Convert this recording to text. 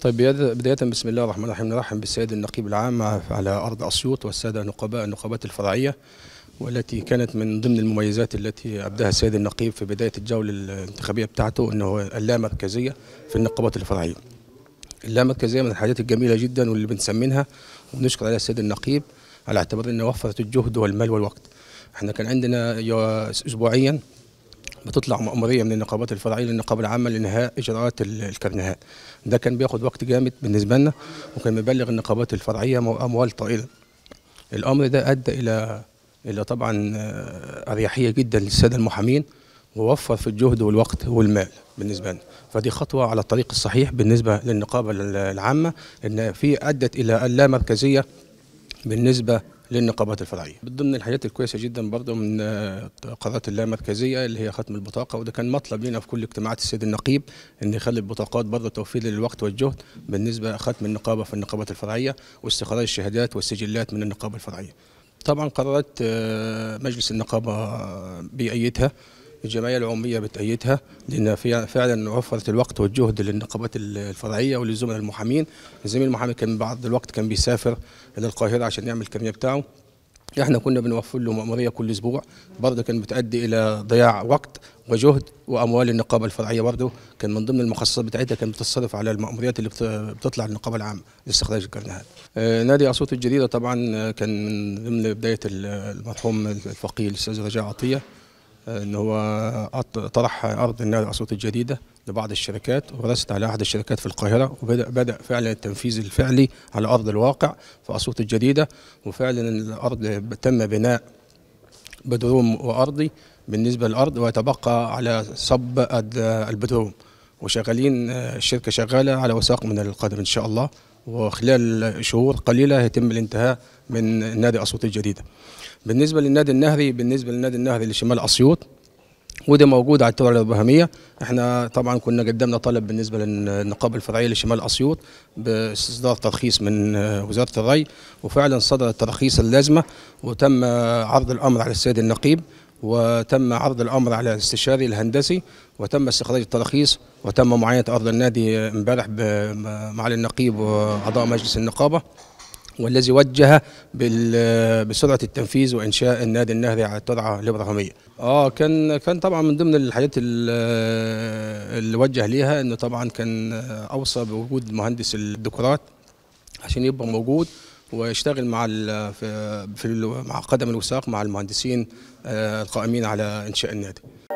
طيب بداية بسم الله الرحمن الرحيم نرحب بالسيد النقيب العام على أرض أسيوط والسادة نقباء النقابات الفرعية والتي كانت من ضمن المميزات التي أبداها السيد النقيب في بداية الجولة الانتخابية بتاعته أنه اللامركزية في النقابات الفرعية اللامركزية من الحاجات الجميلة جدا واللي بنسمينها ونشكر عليها السيد النقيب على اعتبار أنه وفرت الجهد والمال والوقت احنا كان عندنا اسبوعيا بتطلع مأمورية من النقابات الفرعية للنقابة العامة لإنهاء إجراءات الكرنيهات. ده كان بياخد وقت جامد بالنسبة لنا وكان مبلغ النقابات الفرعية أموال طائلة. الأمر ده أدى إلى إلى طبعا آه، أريحية جدا للسادة المحامين ووفر في الجهد والوقت والمال بالنسبة لنا فدي خطوة على الطريق الصحيح بالنسبة للنقابة العامة إن في أدت إلى اللا مركزية بالنسبة للنقابات الفرعيه من ضمن الحاجات الكويسه جدا برضه من آه، قرارات اللامركزيه اللي هي ختم البطاقه وده كان مطلب لنا في كل اجتماعات السيد النقيب ان يخلي البطاقات برضه توفير للوقت والجهد بالنسبه ختم النقابه في النقابات الفرعيه واستخراج الشهادات والسجلات من النقابه الفرعيه طبعا قرارات آه، مجلس النقابه آه، بايدها الجمعيه العموميه بتأيدها لان فعلا وفرت الوقت والجهد للنقابات الفرعيه ولزملاء المحامين، زميل المحامي كان بعض الوقت كان بيسافر الى القاهره عشان يعمل الكميه بتاعه. احنا كنا بنوفر له مأمورية كل اسبوع برضه كان بتؤدي الى ضياع وقت وجهد واموال النقابه الفرعيه برضه كان من ضمن المخصصات بتاعتها كانت بتتصرف على المأموريات اللي بتطلع للنقابه العامه لاستخراج الكرنيهات. آه، نادي اصوات الجديده طبعا آه، كان من ضمن بدايه المرحوم الفقيه الاستاذ رجاء عطيه ان هو طرح ارض النادي الاصوات الجديده لبعض الشركات ورست على احد الشركات في القاهره وبدا بدا فعلا التنفيذ الفعلي على ارض الواقع في اصوات الجديده وفعلا الارض تم بناء بدروم وارضي بالنسبه للارض ويتبقى على صب البدروم وشغالين آه، الشركه شغاله على وثائق من القادم ان شاء الله وخلال شهور قليله يتم الانتهاء من نادي اسيوط الجديده. بالنسبه للنادي النهري بالنسبه للنادي النهري لشمال اسيوط وده موجود على الترعه الابهاميه احنا طبعا كنا قدمنا طلب بالنسبه للنقابه الفرعيه لشمال اسيوط باصدار ترخيص من وزاره الري وفعلا صدر الترخيص اللازمه وتم عرض الامر على السيد النقيب وتم عرض الامر على الاستشاري الهندسي وتم استخراج التراخيص وتم معاينه ارض النادي امبارح معالي النقيب واعضاء مجلس النقابه والذي وجه بسرعه التنفيذ وانشاء النادي النهري على الترعه الابراهيميه. اه كان كان طبعا من ضمن الحاجات اللي وجه ليها انه طبعا كان اوصى بوجود مهندس الديكورات عشان يبقى موجود ويشتغل مع في مع قدم الوساق مع المهندسين آه، القائمين على انشاء النادي